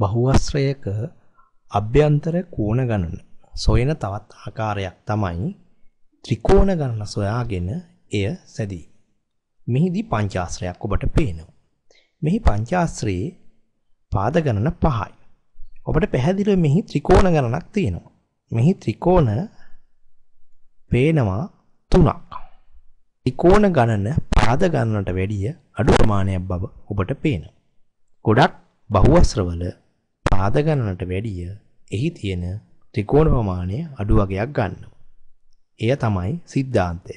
බහුවස්ත්‍රයක අභ්‍යන්තර කෝණ ගණන සොයන තවත් ආකාරයක් තමයි ත්‍රිකෝණ ගණන සොයාගෙන එය සැදී. මෙහිදී පංචාස්ත්‍රයක් ඔබට පේනවා. මෙහි පංචාස්ත්‍රයේ පාද ගණන 5යි. ඔබට පැහැදිලිව මෙහි ත්‍රිකෝණ ගණනක් තියෙනවා. මෙහි ත්‍රිකෝණ පේනවා 3ක්. ත්‍රිකෝණ ගණන පාද ගණනට වැඩිය අඩු ප්‍රමාණයක් බව ඔබට පේනවා. ගොඩක් බහුවස්ත්‍රවල පාද ගණනට වැඩිය එහි තියෙන ත්‍රිකෝණ ප්‍රමාණය අඩු වගයක් ගන්න. එය තමයි සිද්ධාන්තය.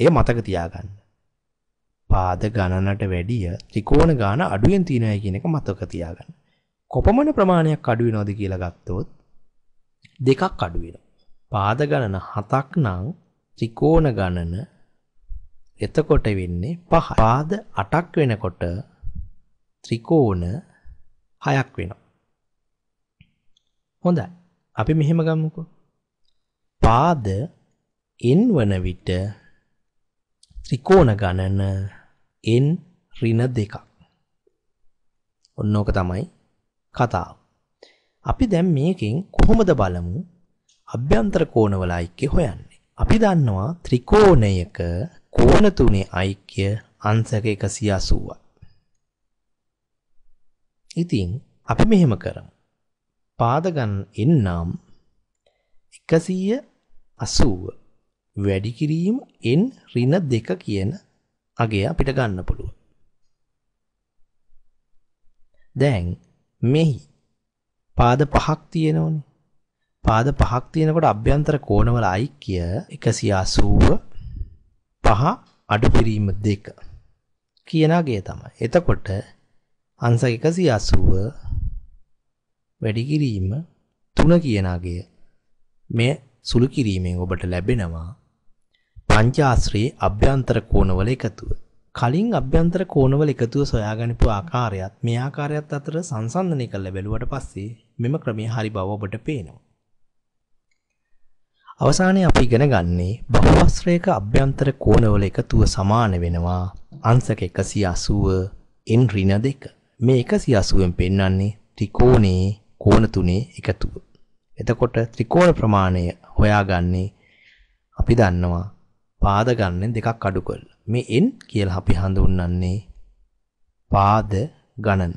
එය මතක තියාගන්න. පාද ගණනට වැඩිය ත්‍රිකෝණ ගාන අඩුවෙන් තියෙනයි කියන එක මතක තියාගන්න. කොපමණ ප්‍රමාණයක් අඩු වෙනවද කියලා ගත්තොත් දෙකක් අඩු වෙනවා. පාද ගණන 7ක් නම් ත්‍රිකෝණ ගණන එතකොට වෙන්නේ 5. පාද 8ක් වෙනකොට ත්‍රිකෝණ 6ක් වෙනවා. හොඳයි. අපි මෙහෙම ගමුකෝ. පාද n වන විට ත්‍රිකෝණ ගණන n ඍණ දෙකක්. ඔන්න ඕක තමයි කතාව. අපි දැන් මේකෙන් කොහොමද බලමු අභ්‍යන්තර කෝණවල ඓක්‍ය හොයන්නේ. අපි දන්නවා ත්‍රිකෝණයක කෝණ තුනේ ඓක්‍ය අංශක 180යි. ඉතින් අපි මෙහෙම කරමු. පාදගන් එන්නම් 180 වැඩි කිරීම n ඍණ 2 කියන අගය අපිට ගන්න පුළුවන්. දැන් මෙහි පාද පහක් තියෙනවනේ. පාද පහක් තියෙනකොට අභ්‍යන්තර කෝණවල ඓක්‍ය 180 පහ අඩු කිරීම 2 කියන අගය තමයි. එතකොට අංශ 180 වැඩි කිරීම 3 කියන අගය මෙය සුළු කිරීමෙන් ඔබට ලැබෙනවා පංචාශ්‍රයේ අභ්‍යන්තර කෝණවල එකතුව. කලින් අභ්‍යන්තර කෝණවල එකතුව සොයාගනිපු ආකාරයත් මේ ආකාරයත් අතර සංසන්දනය කළ බැලුවට පස්සේ මෙම ක්‍රමය හරි බව ඔබට පේනවා. අවසානයේ අපි ඉගෙන ගන්නේ බහුවස්ත්‍රයක අභ්‍යන්තර කෝණවල එකතුව සමාන වෙනවා අංශක 180 n ඍණ 2. මේ 180ෙන් පෙන්වන්නේ ත්‍රිකෝණයේ කෝණ තුනේ එකතුව. එතකොට ත්‍රිකෝණ ප්‍රමාණය හොයාගන්නේ අපි දන්නවා පාද ගන්න දෙකක් අඩු කරලා. මේ n කියලා අපි හඳුන්වන්නේ පාද ගණන.